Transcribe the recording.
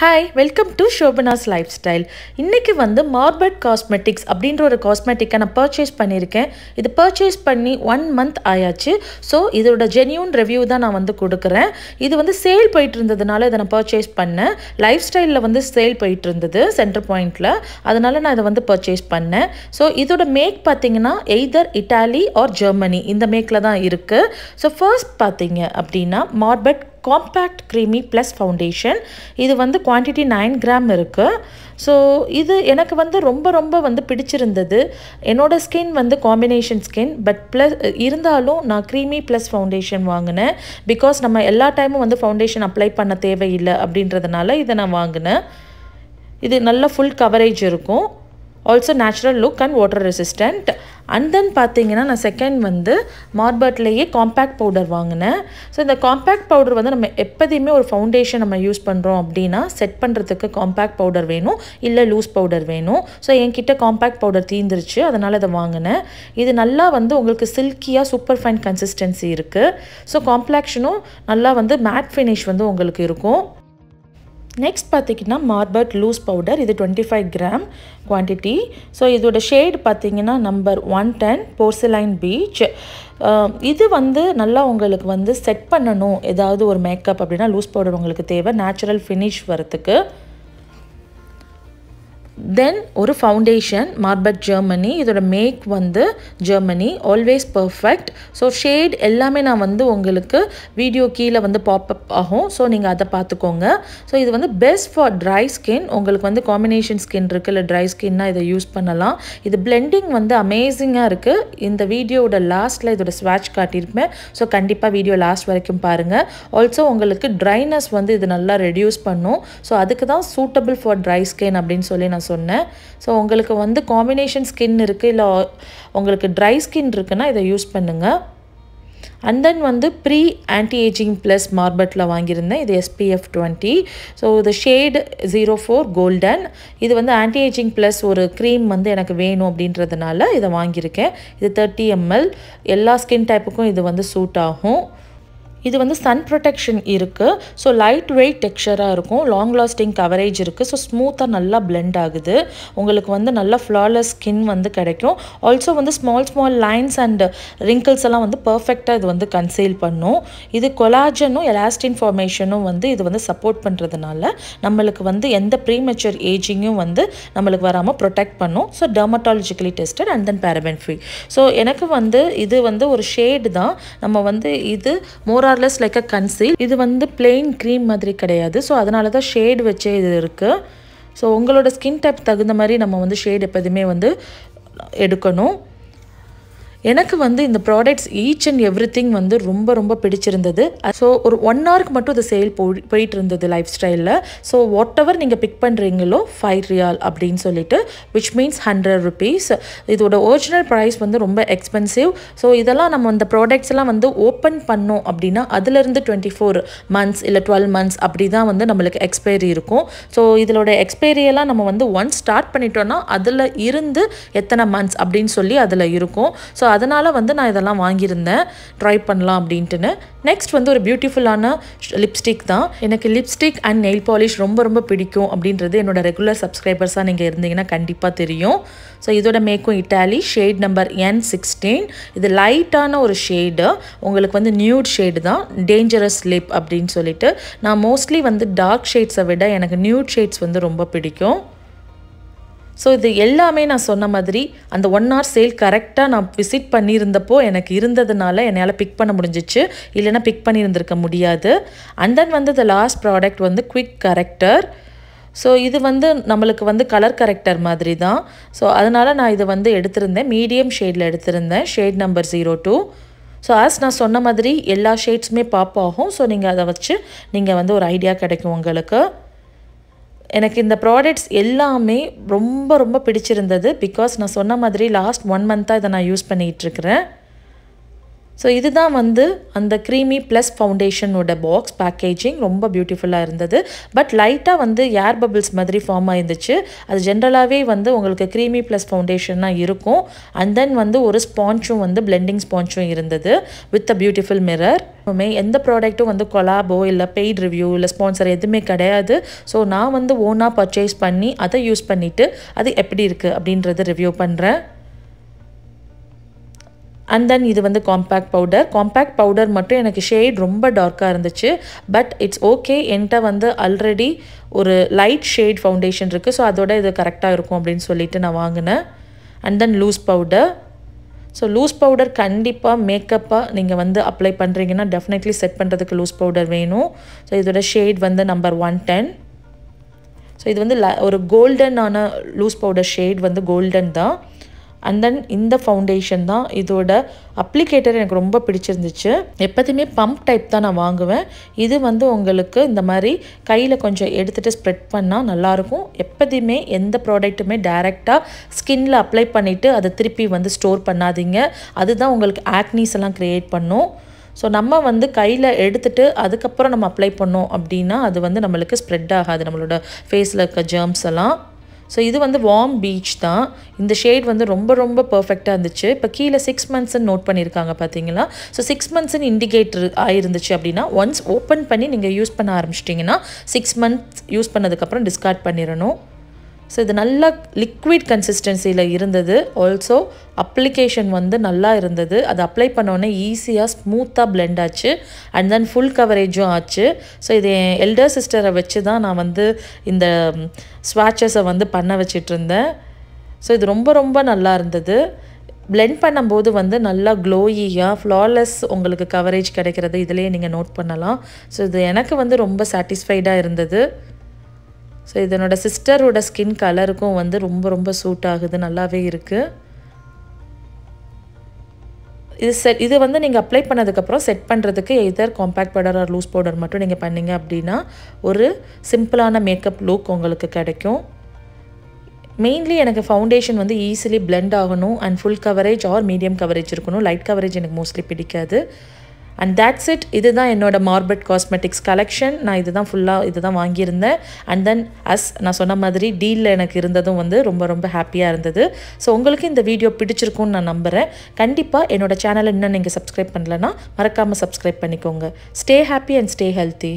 hi welcome to Shobhana's lifestyle இன்றைக்கி வந்து மார்பட் cosmetics அப்படின்ற ஒரு காஸ்மெட்டிக்கை நான் பர்ச்சேஸ் பண்ணியிருக்கேன் இது பர்ச்சேஸ் பண்ணி ஒன் மந்த் ஆயாச்சு ஸோ இதோட ஜென்யூன் ரிவ்யூ தான் நான் வந்து கொடுக்குறேன் இது வந்து சேல் போயிட்டு இருந்ததுனால இதை நான் பர்ச்சேஸ் பண்ணேன் லைஃப் ஸ்டைலில் வந்து சேல் போயிட்டு இருந்தது சென்டர் பாயிண்டில் அதனால் நான் இதை வந்து பர்ச்சேஸ் பண்ணேன் ஸோ இதோட மேக் பார்த்தீங்கன்னா எய்தர் இட்டாலி ஆர் ஜெர்மனி இந்த மேக்கில் தான் இருக்குது ஸோ ஃபர்ஸ்ட் பார்த்தீங்க அப்படின்னா மார்பட் காம்பேக்ட் க்ரீமி ப்ளஸ் ஃபவுண்டேஷன் இது வந்து குவான்டிட்டி நைன் கிராம் இருக்குது ஸோ இது எனக்கு வந்து ரொம்ப ரொம்ப வந்து பிடிச்சிருந்தது என்னோடய ஸ்கின் வந்து காம்பினேஷன் ஸ்கின் பட் ப்ளஸ் இருந்தாலும் நான் க்ரீமி ப்ளஸ் ஃபவுண்டேஷன் வாங்கினேன் பிகாஸ் நம்ம எல்லா டைமும் வந்து ஃபவுண்டேஷன் அப்ளை பண்ண தேவையில்லை அப்படின்றதுனால இதை நான் வாங்கினேன் இது நல்ல ஃபுல் கவரேஜ் இருக்கும் also natural look and water resistant and then பார்த்தீங்கன்னா நான் செகண்ட் வந்து மார்பட்லேயே காம்பேக்ட் பவுடர் வாங்கினேன் ஸோ இந்த காம்பேக்ட் பவுடர் வந்து நம்ம எப்போதையுமே ஒரு ஃபவுண்டேஷன் நம்ம யூஸ் பண்ணுறோம் அப்படின்னா செட் பண்ணுறதுக்கு காம்பேக்ட் பவுடர் வேணும் இல்லை லூஸ் பவுடர் வேணும் ஸோ என்கிட்ட காம்பேக்ட் பவுடர் தீந்துருச்சு அதனால் இதை வாங்கினேன் இது நல்லா வந்து உங்களுக்கு சில்கியாக சூப்பர் ஃபைன் கன்சிஸ்டன்சி இருக்குது ஸோ காம்ப்ளாக்ஷனும் நல்லா வந்து மேட் ஃபினிஷ் வந்து உங்களுக்கு இருக்கும் நெக்ஸ்ட் பார்த்திங்கன்னா மார்பர்ட் லூஸ் பவுடர் இது twenty five gram quantity so இதோட ஷேட் பார்த்திங்கன்னா number one ten porcelain peach இது வந்து நல்லா உங்களுக்கு வந்து செட் பண்ணணும் ஏதாவது ஒரு மேக்கப் அப்படின்னா லூஸ் பவுடர் உங்களுக்கு தேவை நேச்சுரல் ஃபினிஷ் வரத்துக்கு தென் ஒரு ஃபவுண்டேஷன் மார்பட் ஜெர்மனி இதோட மேக் வந்து Germany always perfect so shade எல்லாமே நான் வந்து உங்களுக்கு வீடியோ கீழே வந்து அப் ஆகும் ஸோ நீங்கள் அதை பார்த்துக்கோங்க ஸோ இது வந்து பெஸ்ட் ஃபார் ட்ரை ஸ்கின் உங்களுக்கு வந்து காம்பினேஷன் ஸ்கின் இருக்குது இல்லை ட்ரை ஸ்கின்னால் இதை யூஸ் பண்ணலாம் இது பிளெண்டிங் வந்து அமேசிங்காக இருக்குது இந்த வீடியோவோட லாஸ்ட்டில் இதோட ஸ்வாட்ச் காட்டியிருப்பேன் ஸோ கண்டிப்பாக வீடியோ லாஸ்ட் வரைக்கும் பாருங்கள் ஆல்சோ உங்களுக்கு ட்ரைனஸ் வந்து இது நல்லா ரெடியூஸ் பண்ணும் ஸோ அதுக்கு தான் சூட்டபிள் ஃபார் ட்ரை ஸ்கின் அப்படின்னு சொல்லி நான் சொன்னேன் ஸோ உங்களுக்கு வந்து காம்பினேஷன் ஸ்கின் இருக்குது இல்லை உங்களுக்கு ட்ரை ஸ்கின் இருக்குன்னா இதை யூஸ் பண்ணுங்கள் அண்ட் தென் வந்து ப்ரீ ஆன்டி ஏஜிங் ப்ளஸ் மார்பட்டில் வாங்கியிருந்தேன் இது எஸ்பிஎஃப் டுவெண்ட்டி ஸோ இது ஷேடு ஜீரோ ஃபோர் கோல்டன் இது வந்து ஆன்டி ஏஜிங் ப்ளஸ் ஒரு க்ரீம் வந்து எனக்கு வேணும் அப்படின்றதுனால இதை வாங்கியிருக்கேன் இது தேர்ட்டி எம்எல் எல்லா ஸ்கின் டைப்புக்கும் இது வந்து சூட் ஆகும் இது வந்து சன் ப்ரொடெக்ஷன் இருக்குது ஸோ லைட் வெயிட் டெக்ஸ்சராக இருக்கும் லாங் லாஸ்டிங் கவரேஜ் இருக்குது ஸோ ஸ்மூத்தாக நல்லா பிளெண்ட் ஆகுது உங்களுக்கு வந்து நல்லா ஃப்ளாலெஸ் ஸ்கின் வந்து கிடைக்கும் ஆல்சோ வந்து small small lines and wrinkles எல்லாம் வந்து பர்ஃபெக்டாக இது வந்து கன்சீல் பண்ணும் இது கொலாஜனும் எலாஸ்டின் ஃபார்மேஷனும் வந்து இது வந்து சப்போர்ட் பண்ணுறதுனால நம்மளுக்கு வந்து எந்த ப்ரீமெச்சர் ஏஜிங்கும் வந்து நம்மளுக்கு வராமல் ப்ரொடெக்ட் பண்ணும் so dermatologically tested and then paraben free so எனக்கு வந்து இது வந்து ஒரு ஷேடு தான் நம்ம வந்து இது மோரா கலர்லெஸ் லைக் அ கன்சீல் இது வந்து பிளெயின் க்ரீம் மாதிரி கிடையாது ஸோ அதனால தான் ஷேடு வச்சே இது இருக்குது ஸோ உங்களோட ஸ்கின் டைப் தகுந்த மாதிரி நம்ம வந்து ஷேட் எப்போதுமே வந்து எடுக்கணும் எனக்கு வந்து இந்த products each and every thing வந்து ரொம்ப ரொம்ப பிடிச்சிருந்தது ஸோ ஒரு ஒன் ஹவருக்கு மட்டும் இது சேல் போய் போயிட்டு இருந்தது லைஃப் ஸ்டைலில் ஸோ வாட் எவர் நீங்கள் பிக் பண்ணுறீங்களோ ஃபைவ் ரியால் அப்படின்னு சொல்லிட்டு விச் மீன்ஸ் ஹண்ட்ரட் ருபீஸ் இதோட ஒரிஜினல் ப்ரைஸ் வந்து ரொம்ப எக்ஸ்பென்சிவ் ஸோ இதெல்லாம் நம்ம அந்த ப்ராடக்ட்ஸ் எல்லாம் வந்து ஓப்பன் பண்ணோம் அப்படின்னா அதுலேருந்து டுவெண்ட்டி ஃபோர் மந்த்ஸ் இல்லை டுவெல் மந்த்ஸ் அப்படி தான் வந்து நம்மளுக்கு எக்ஸ்பைரி இருக்கும் ஸோ இதோட எக்ஸ்பைரியெல்லாம் நம்ம வந்து ஒன்ஸ் ஸ்டார்ட் பண்ணிட்டோம்னா அதில் இருந்து எத்தனை மந்த்ஸ் அப்படின்னு சொல்லி அதில் இருக்கும் ஸோ ஸோ அதனால் வந்து நான் இதெல்லாம் வாங்கியிருந்தேன் ட்ரை பண்ணலாம் அப்படின்ட்டுன்னு நெக்ஸ்ட் வந்து ஒரு பியூட்டிஃபுல்லான லிப்ஸ்டிக் தான் எனக்கு லிப்ஸ்டிக் அண்ட் நெயில் பாலிஷ் ரொம்ப ரொம்ப பிடிக்கும் அப்படின்றது என்னோட ரெகுலர் சப்ஸ்கிரைபர்ஸாக நீங்கள் இருந்தீங்கன்னா கண்டிப்பாக தெரியும் ஸோ இதோட மேக்கும் Italy shade number N sixteen இது லைட்டான ஒரு ஷேடு உங்களுக்கு வந்து நியூட் ஷேடு தான் டேஞ்சரஸ் லிப் அப்படின்னு சொல்லிட்டு நான் மோஸ்ட்லி வந்து டார்க் ஷேட்ஸை விட எனக்கு நியூட் ஷேட்ஸ் வந்து ரொம்ப பிடிக்கும் ஸோ இது எல்லாமே நான் சொன்ன மாதிரி அந்த ஒன் ஹவர் சேல் கரெக்டாக நான் விசிட் பண்ணியிருந்தப்போ எனக்கு இருந்ததுனால என்னால் பிக் பண்ண முடிஞ்சிச்சு இல்லைனா பிக் பண்ணியிருந்திருக்க முடியாது அண்ட் தென் வந்து த லாஸ்ட் ப்ராடக்ட் வந்து குவிக் கரெக்டர் ஸோ இது வந்து நம்மளுக்கு வந்து கலர் கரெக்டர் மாதிரி தான் ஸோ அதனால் நான் இதை வந்து எடுத்திருந்தேன் மீடியம் ஷேடில் எடுத்திருந்தேன் shade number zero two so as நான் சொன்ன மாதிரி எல்லா ஷேட்ஸுமே பாப் ஆகும் ஸோ நீங்கள் அதை வச்சு நீங்கள் வந்து ஒரு ஐடியா கிடைக்கும் உங்களுக்கு எனக்கு இந்த ப்ராடக்ட்ஸ் எல்லாமே ரொம்ப ரொம்ப பிடிச்சிருந்தது பிகாஸ் நான் சொன்ன மாதிரி லாஸ்ட் ஒன் மந்த்தாக இதை நான் யூஸ் பண்ணிகிட்ருக்கிறேன் ஸோ இதுதான் வந்து அந்த க்ரீமி ப்ளஸ் ஃபவுண்டேஷனோட பாக்ஸ் பேக்கேஜிங் ரொம்ப பியூட்டிஃபுல்லாக இருந்தது பட் லைட்டாக வந்து ஏர் பபிள்ஸ் மாதிரி ஃபார்ம் ஆயிருந்துச்சு அது ஜென்ரலாகவே வந்து உங்களுக்கு க்ரீமி ப்ளஸ் ஃபவுண்டேஷனாக இருக்கும் அண்ட் தென் வந்து ஒரு ஸ்பான்ச்சும் வந்து பிளெண்டிங் ஸ்பான்ச்சும் இருந்தது வித் அ பியூட்டிஃபுல் மிரர் எப்பவுமே எந்த ப்ராடக்ட்டும் வந்து கொலாபோ இல்லை பெய்ட் ரிவ்யூ இல்லை ஸ்பான்சர் எதுவுமே கிடையாது ஸோ நான் வந்து ஓனாக பர்ச்சேஸ் பண்ணி அதை யூஸ் பண்ணிவிட்டு அது எப்படி இருக்குது அப்படின்றத ரிவ்யூ பண்ணுறேன் அண்ட் தென் இது வந்து காம்பேக்ட் பவுடர் காம்பேக்ட் பவுடர் மட்டும் எனக்கு ஷேட் ரொம்ப டார்க்காக இருந்துச்சு பட் இட்ஸ் ஓகே என்கிட்ட வந்து ஆல்ரெடி ஒரு லைட் ஷேட் ஃபவுண்டேஷன் இருக்குது ஸோ அதோட இது கரெக்டாக இருக்கும் அப்படின்னு சொல்லிட்டு நான் வாங்கினேன் and then loose powder so loose powder கண்டிப்பாக மேக்கப்பாக நீங்கள் வந்து அப்ளை பண்ணுறீங்கன்னா டெஃபினெட்லி செட் பண்ணுறதுக்கு லூஸ் பவுடர் வேணும் ஸோ இதோட ஷேட் வந்து நம்பர் ஒன் டென் ஸோ இது வந்து ஒரு கோல்டனான லூஸ் பவுடர் ஷேட் வந்து கோல்டன் தான் அண்ட் தென் இந்த ஃபவுண்டேஷன் தான் இதோட அப்ளிகேட்டர் எனக்கு ரொம்ப பிடிச்சிருந்துச்சு எப்போதுமே பம்ப் டைப் தான் நான் வாங்குவேன் இது வந்து உங்களுக்கு இந்த மாதிரி கையில் கொஞ்சம் எடுத்துகிட்டு ஸ்ப்ரெட் பண்ணால் நல்லாயிருக்கும் எப்போதுமே எந்த ப்ராடக்ட்டுமே டைரெக்டாக ஸ்கின்ல அப்ளை பண்ணிவிட்டு அதை திருப்பி வந்து ஸ்டோர் பண்ணாதீங்க அதுதான் உங்களுக்கு ஆக்னீஸ் எல்லாம் க்ரியேட் பண்ணும் ஸோ நம்ம வந்து கையில் எடுத்துகிட்டு அதுக்கப்புறம் நம்ம அப்ளை பண்ணோம் அப்படின்னா அது வந்து நம்மளுக்கு ஸ்ப்ரெட் ஆகாது நம்மளோட ஃபேஸில் இருக்க ஜேர்ம்ஸ் எல்லாம் ஸோ இது வந்து வார்ம் பீச் தான் இந்த ஷேட் வந்து ரொம்ப ரொம்ப பர்ஃபெக்டாக இருந்துச்சு இப்போ கீழே சிக்ஸ் மந்த்ஸ்ன்னு நோட் பண்ணியிருக்காங்க பார்த்தீங்களா ஸோ சிக்ஸ் மந்த்ஸ்ன்னு இண்டிகேட்டர் ஆயிருந்துச்சு அப்படின்னா ஒன்ஸ் ஓப்பன் பண்ணி நீங்கள் யூஸ் பண்ண ஆரம்பிச்சிட்டிங்கன்னா சிக்ஸ் மந்த்ஸ் யூஸ் பண்ணதுக்கப்புறம் டிஸ்கார்ட் பண்ணிடணும் ஸோ இது நல்லா லிக்விட் கன்சிஸ்டன்சியில் இருந்தது ஆல்சோ அப்ளிகேஷன் வந்து நல்லா இருந்தது அது அப்ளை பண்ணோடனே ஈஸியாக ஸ்மூத்தாக பிளெண்ட் ஆச்சு அண்ட் தென் ஃபுல் கவரேஜும் ஆச்சு ஸோ இது என் எல்டர் சிஸ்டரை வச்சு தான் நான் வந்து இந்த ஸ்வாட்சஸை வந்து பண்ண வச்சிட்ருந்தேன் ஸோ இது ரொம்ப ரொம்ப நல்லா இருந்தது பிளெண்ட் பண்ணும்போது வந்து நல்லா க்ளோயியாக ஃப்ளாலெஸ் உங்களுக்கு கவரேஜ் கிடைக்கிறது இதிலேயே நீங்கள் நோட் பண்ணலாம் ஸோ இது எனக்கு வந்து ரொம்ப சாட்டிஸ்ஃபைடாக இருந்தது ஸோ இதனோட சிஸ்டரோட ஸ்கின் கலருக்கும் வந்து ரொம்ப ரொம்ப சூட் ஆகுது நல்லாவே இருக்குது இது செட் இது வந்து நீங்கள் அப்ளை பண்ணதுக்கப்புறம் செட் பண்ணுறதுக்கு either compact powder or loose powder மட்டும் நீங்கள் பண்ணிங்க அப்படின்னா ஒரு சிம்பிளான மேக்கப் லுக் உங்களுக்கு கிடைக்கும் மெயின்லி எனக்கு ஃபவுண்டேஷன் வந்து ஈஸிலி பிளெண்ட் ஆகணும் and full coverage or medium coverage இருக்கணும் லைட் கவரேஜ் எனக்கு மோஸ்ட்லி பிடிக்காது அண்ட் தட்ஸ் இட் இது தான் என்னோடய மார்பட் காஸ்மெட்டிக்ஸ் கலெக்ஷன் நான் இது தான் ஃபுல்லாக இது தான் வாங்கியிருந்தேன் அண்ட் தென் அஸ் நான் சொன்ன மாதிரி டீலில் எனக்கு இருந்ததும் வந்து ரொம்ப ரொம்ப ஹாப்பியாக இருந்தது ஸோ உங்களுக்கு இந்த வீடியோ பிடிச்சிருக்கும்னு நான் நம்புகிறேன் கண்டிப்பாக என்னோடய சேனலை இன்னும் நீங்கள் சப்ஸ்கிரைப் பண்ணலன்னா மறக்காமல் சப்ஸ்கிரைப் பண்ணிக்கோங்க stay happy and stay healthy